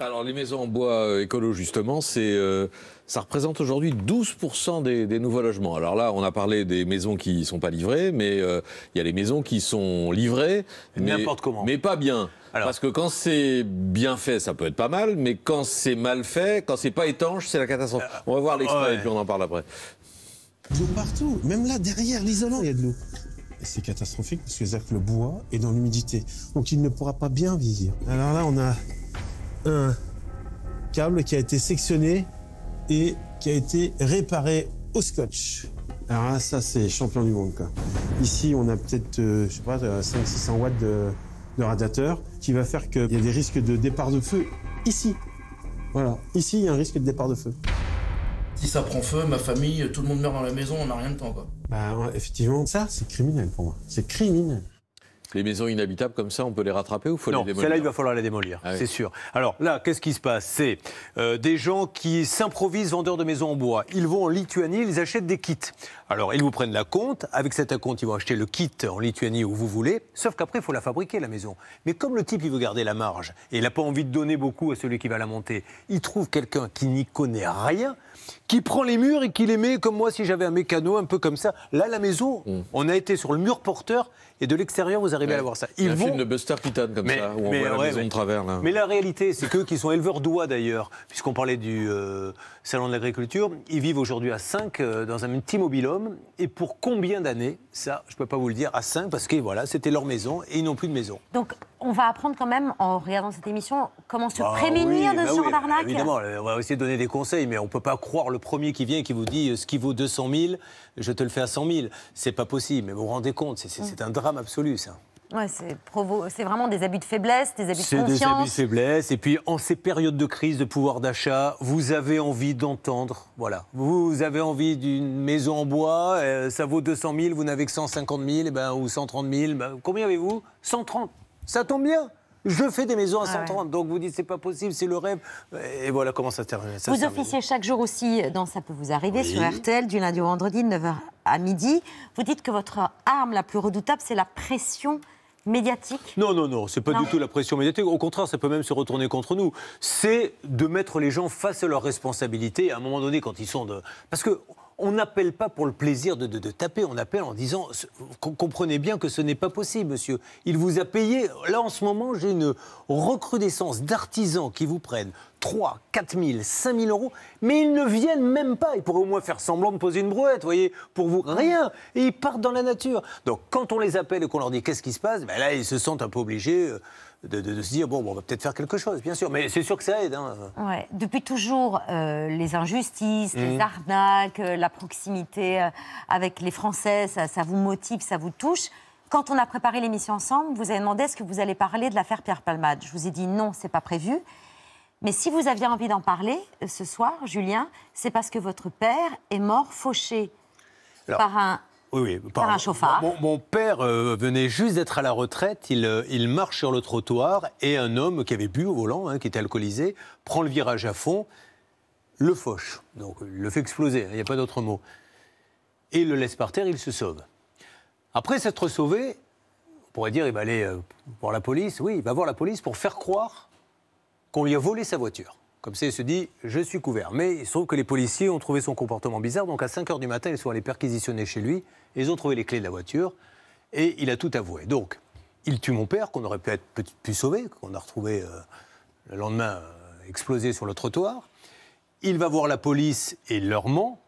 Alors les maisons en bois euh, écolo justement, c'est euh, ça représente aujourd'hui 12% des, nouveaux logements. Alors là, on a parlé des maisons qui ne sont pas livrées, mais euh, il y a les maisons qui sont livrées, mais, n'importe comment, mais pas bien. Parce que quand c'est bien fait, ça peut être pas mal, mais quand c'est mal fait, quand c'est pas étanche, c'est la catastrophe. on va voir l'extrait et puis on en parle après. L'eau partout, même là derrière l'isolant, il y a de l'eau c'est catastrophique parce que le bois est dans l'humidité. Donc il ne pourra pas bien vivre. Alors là, on a un câble qui a été sectionné et qui a été réparé au scotch. Alors ça, c'est champion du monde. Quoi. Ici, on a peut-être, euh, je sais pas, 500-600 euh, watts de, radiateur qui va faire qu'il y a des risques de départ de feu ici. Voilà, ici, il y a un risque de départ de feu. Si ça prend feu, ma famille, tout le monde meurt dans la maison, on n'a rien de temps. Quoi. Bah, effectivement, ça, c'est criminel pour moi. C'est criminel. Les maisons inhabitables comme ça, on peut les rattraper ou faut les démolir Celle-là, il va falloir la démolir, ah c'est sûr. Alors là, qu'est-ce qui se passe C'est euh, des gens qui s'improvisent vendeurs de maisons en bois. Ils vont en Lituanie, ils achètent des kits. Alors ils vous prennent la compte. Avec cette compte, ils vont acheter le kit en Lituanie où vous voulez. Sauf qu'après, il faut la fabriquer la maison. Mais comme le type, il veut garder la marge et il n'a pas envie de donner beaucoup à celui qui va la monter, il trouve quelqu'un qui n'y connaît rien, qui prend les murs et qui les met comme moi si j'avais un mécano, un peu comme ça. Là, la maison, mmh. on a été sur le mur porteur et de l'extérieur, vous arrivez arriver ça. Ils film de Buster Keaton comme ça, où on voit ouais, la maison de travers. Là. Mais la réalité, c'est qu'eux qui sont éleveurs d'oies d'ailleurs, puisqu'on parlait du euh, salon de l'agriculture, ils vivent aujourd'hui à 5 euh, dans un petit mobile-homme. Et pour combien d'années Ça, je ne peux pas vous le dire à 5 parce que voilà, c'était leur maison et ils n'ont plus de maison. Donc on va apprendre quand même, en regardant cette émission, comment se bah prémunir de bah ce genre d'arnaque. Bah évidemment, on va essayer de donner des conseils, mais on ne peut pas croire le premier qui vient et qui vous dit euh, ce qui vaut 200 000, je te le fais à 100 000. C'est pas possible, mais vous vous rendez compte, c'est mm. un drame absolu, ça c'est vraiment des habits de faiblesse, des habits de confiance. C'est des habits de faiblesse. Et puis, en ces périodes de crise de pouvoir d'achat, vous avez envie d'entendre. Voilà. Vous avez envie d'une maison en bois, euh, ça vaut 200 000, vous n'avez que 150 000 eh ben, ou 130 000. Ben, combien avez-vous 130. Ça tombe bien je fais des maisons à 130, ah donc vous dites c'est pas possible, c'est le rêve. Et voilà comment ça termine. Ça vous officiez chaque jour aussi dans Ça peut vous arriver sur RTL, du lundi au vendredi, de 9h à midi. Vous dites que votre arme la plus redoutable, c'est la pression médiatique Non, non, non, c'est pas du tout la pression médiatique. Au contraire, ça peut même se retourner contre nous. C'est de mettre les gens face à leurs responsabilités à un moment donné quand ils sont de. Parce que on n'appelle pas pour le plaisir de, de, taper, on appelle en disant comprenez bien que ce n'est pas possible, monsieur. Il vous a payé. Là, en ce moment, j'ai une recrudescence d'artisans qui vous prennent 3, 4 000, 5 000 euros, mais ils ne viennent même pas. Ils pourraient au moins faire semblant de poser une brouette, vous voyez, pour vous, rien. Et ils partent dans la nature. Donc quand on les appelle et qu'on leur dit qu'est-ce qui se passe, ben là, ils se sentent un peu obligés. Euh, de, se dire, bon, bon on va peut-être faire quelque chose, bien sûr, mais c'est sûr que ça aide. Hein. Depuis toujours, euh, les injustices, les mmh. arnaques, euh, la proximité avec les Français, ça, ça, vous motive, ça vous touche. Quand on a préparé l'émission ensemble, vous avez demandé est-ce que vous allez parler de l'affaire Pierre Palmade Je vous ai dit non, c'est pas prévu. Mais si vous aviez envie d'en parler euh, ce soir, Julien, c'est parce que votre père est mort fauché par un. Oui, oui, par, un chauffard. Mon, père euh, venait juste d'être à la retraite, euh, il, marche sur le trottoir et un homme qui avait bu au volant, hein, qui était alcoolisé, prend le virage à fond, le fauche, donc le fait exploser, hein, il n'y a pas d'autre mot, et le laisse par terre, il se sauve. Après s'être sauvé, on pourrait dire, il va aller voir la police, oui, il va voir la police pour faire croire qu'on lui a volé sa voiture. Comme ça, il se dit, je suis couvert. Mais il se trouve que les policiers ont trouvé son comportement bizarre. Donc à 5 h du matin, ils sont allés perquisitionner chez lui. ils ont trouvé les clés de la voiture. Et il a tout avoué. Donc, il tue mon père, qu'on aurait peut-être pu sauver, qu'on a retrouvé euh, le lendemain euh, explosé sur le trottoir. Il va voir la police et leur ment.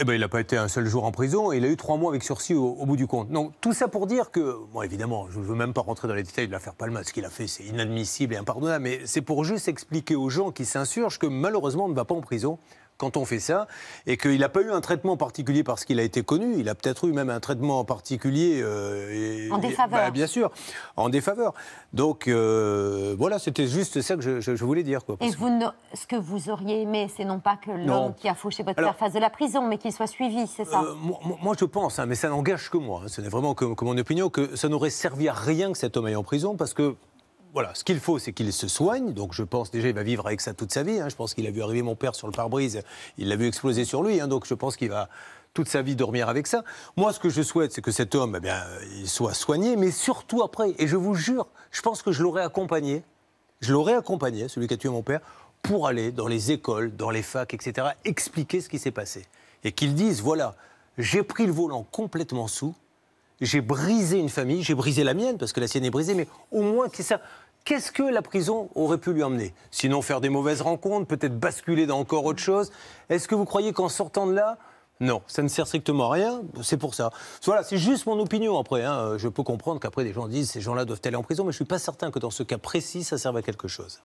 Eh ben, il n'a pas été un seul jour en prison et il a eu trois mois avec sursis au, bout du compte. Donc tout ça pour dire que, bon évidemment, je ne veux même pas rentrer dans les détails de l'affaire Palma, ce qu'il a fait c'est inadmissible et impardonnable, mais c'est pour juste expliquer aux gens qui s'insurgent que malheureusement on ne va pas en prison quand on fait ça, et qu'il n'a pas eu un traitement particulier parce qu'il a été connu, il a peut-être eu même un traitement particulier. Euh, en défaveur. Bah, bien sûr, en défaveur. Donc euh, voilà, c'était juste ça que je, voulais dire. Quoi, et ce que vous auriez aimé, c'est non pas que l'homme qui a fauché votre surface de la prison, mais qu'il soit suivi, c'est ça euh, moi, je pense, hein, mais ça n'engage que moi, hein. ce n'est vraiment que, que, mon opinion, que ça n'aurait servi à rien que cet homme aille en prison, parce que voilà, ce qu'il faut, c'est qu'il se soigne. Donc je pense déjà, il va vivre avec ça toute sa vie. Hein. Je pense qu'il a vu arriver mon père sur le pare-brise, il l'a vu exploser sur lui. Hein. Donc je pense qu'il va toute sa vie dormir avec ça. Moi, ce que je souhaite, c'est que cet homme, eh bien, il soit soigné, mais surtout après. Et je vous jure, je pense que je l'aurais accompagné. Je l'aurais accompagné, celui qui a tué mon père, pour aller dans les écoles, dans les facs, etc., expliquer ce qui s'est passé. Et qu'ils disent, voilà, j'ai pris le volant complètement sous, j'ai brisé une famille, j'ai brisé la mienne, parce que la sienne est brisée, mais au moins, Qu'est-ce que la prison aurait pu lui emmener Sinon, faire des mauvaises rencontres, peut-être basculer dans encore autre chose. Est-ce que vous croyez qu'en sortant de là, non, ça ne sert strictement à rien, c'est pour ça. Voilà, c'est juste mon opinion après. Hein. Je peux comprendre qu'après des gens disent ces gens-là doivent aller en prison, mais je ne suis pas certain que dans ce cas précis, ça serve à quelque chose.